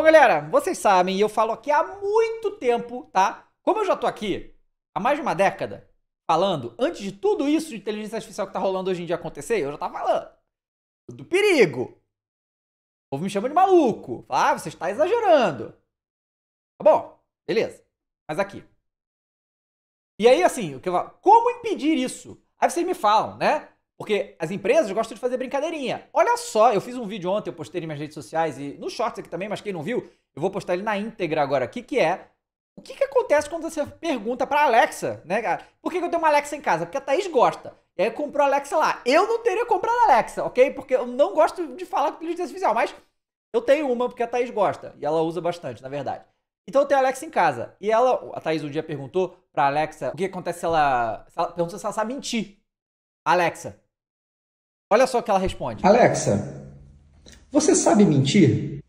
Bom, galera, vocês sabem, e eu falo aqui há muito tempo, tá? Como eu já tô aqui há mais de uma década falando, antes de tudo isso de inteligência artificial que tá rolando hoje em dia acontecer, eu já tava falando do perigo. O povo me chama de maluco. Fala, ah, você está exagerando. Tá bom, beleza. Mas aqui. E aí, assim, o que eu falo, como impedir isso? Aí vocês me falam, né? Porque as empresas gostam de fazer brincadeirinha. Olha só, eu fiz um vídeo ontem, eu postei nas minhas redes sociais e no Shorts aqui também, mas quem não viu, eu vou postar ele na íntegra agora aqui, que é o que, que acontece quando você pergunta pra Alexa, né, cara? Ah, por que, que eu tenho uma Alexa em casa? Porque a Thaís gosta. E aí comprou a Alexa lá. Eu não teria comprado a Alexa, ok? Porque eu não gosto de falar com inteligência artificial, mas eu tenho uma porque a Thaís gosta. E ela usa bastante, na verdade. Então eu tenho a Alexa em casa. E ela, a Thaís um dia perguntou pra Alexa o que acontece se ela. Se ela se ela sabe mentir. Alexa, Olha só o que ela responde. Alexa, você sabe mentir?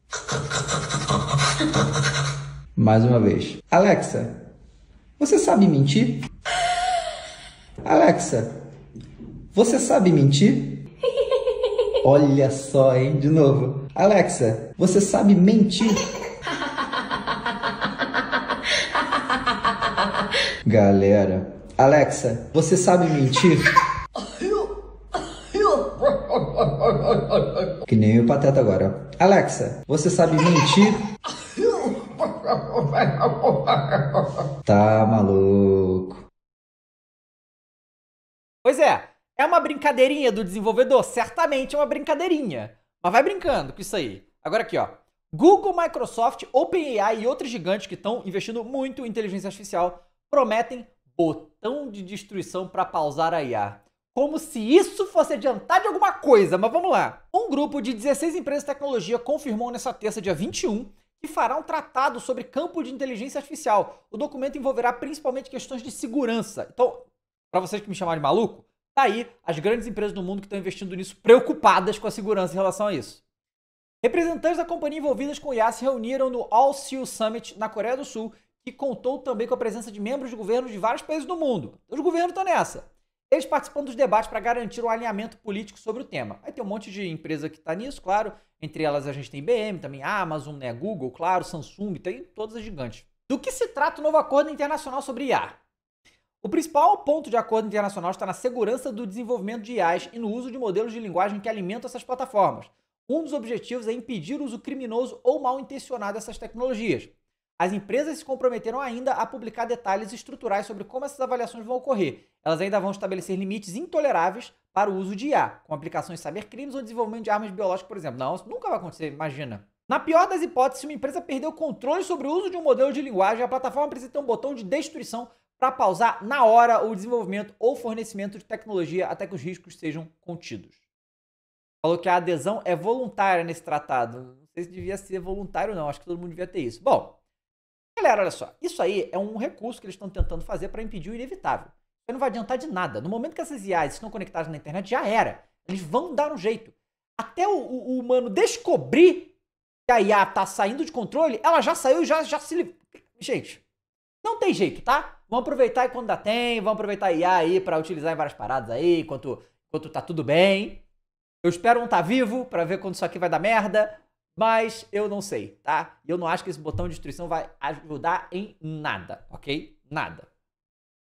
Mais uma vez. Alexa, você sabe mentir? Alexa, você sabe mentir? Olha só, hein? De novo. Alexa, você sabe mentir? Galera, Alexa, você sabe mentir? Que nem o Pateta agora. Alexa, você sabe mentir? Tá maluco. Pois é, é uma brincadeirinha do desenvolvedor, certamente é uma brincadeirinha. Mas vai brincando com isso aí. Agora aqui, ó. Google, Microsoft, OpenAI e outros gigantes que estão investindo muito em inteligência artificial prometem botão de destruição para pausar a IA. Como se isso fosse adiantar de alguma coisa, mas vamos lá. Um grupo de 16 empresas de tecnologia confirmou nesta terça, dia 21, que fará um tratado sobre campo de inteligência artificial. O documento envolverá principalmente questões de segurança. Então, para vocês que me chamaram de maluco, tá aí as grandes empresas do mundo que estão investindo nisso, preocupadas com a segurança em relação a isso. Representantes da companhia envolvidas com o IA se reuniram no All Seal Summit na Coreia do Sul, que contou também com a presença de membros de governos de vários países do mundo. Então, os governos estão nessa eles participam dos debates para garantir um alinhamento político sobre o tema. Aí tem um monte de empresa que está nisso, claro. Entre elas a gente tem IBM, também Amazon, né, Google, claro, Samsung, tem todas as gigantes. Do que se trata o novo acordo internacional sobre IA? O principal ponto de acordo internacional está na segurança do desenvolvimento de IAs e no uso de modelos de linguagem que alimentam essas plataformas. Um dos objetivos é impedir o uso criminoso ou mal intencionado dessas tecnologias. As empresas se comprometeram ainda a publicar detalhes estruturais sobre como essas avaliações vão ocorrer elas ainda vão estabelecer limites intoleráveis para o uso de IA, com aplicações cybercrimes ou desenvolvimento de armas biológicas, por exemplo. Não, isso nunca vai acontecer, imagina. Na pior das hipóteses, se uma empresa perdeu o controle sobre o uso de um modelo de linguagem, a plataforma precisa ter um botão de destruição para pausar na hora o desenvolvimento ou fornecimento de tecnologia até que os riscos sejam contidos. Falou que a adesão é voluntária nesse tratado. Não sei se devia ser voluntário ou não, acho que todo mundo devia ter isso. Bom, galera, olha só. Isso aí é um recurso que eles estão tentando fazer para impedir o inevitável. Você não vai adiantar de nada. No momento que essas IAs estão conectadas na internet, já era. Eles vão dar um jeito. Até o, o, o humano descobrir que a IA tá saindo de controle, ela já saiu, já, já se. Gente, não tem jeito, tá? Vamos aproveitar quando dá tem, vamos aproveitar a IA aí para utilizar em várias paradas aí, enquanto, enquanto tá tudo bem. Eu espero um tá vivo para ver quando isso aqui vai dar merda, mas eu não sei, tá? Eu não acho que esse botão de destruição vai ajudar em nada, ok? Nada.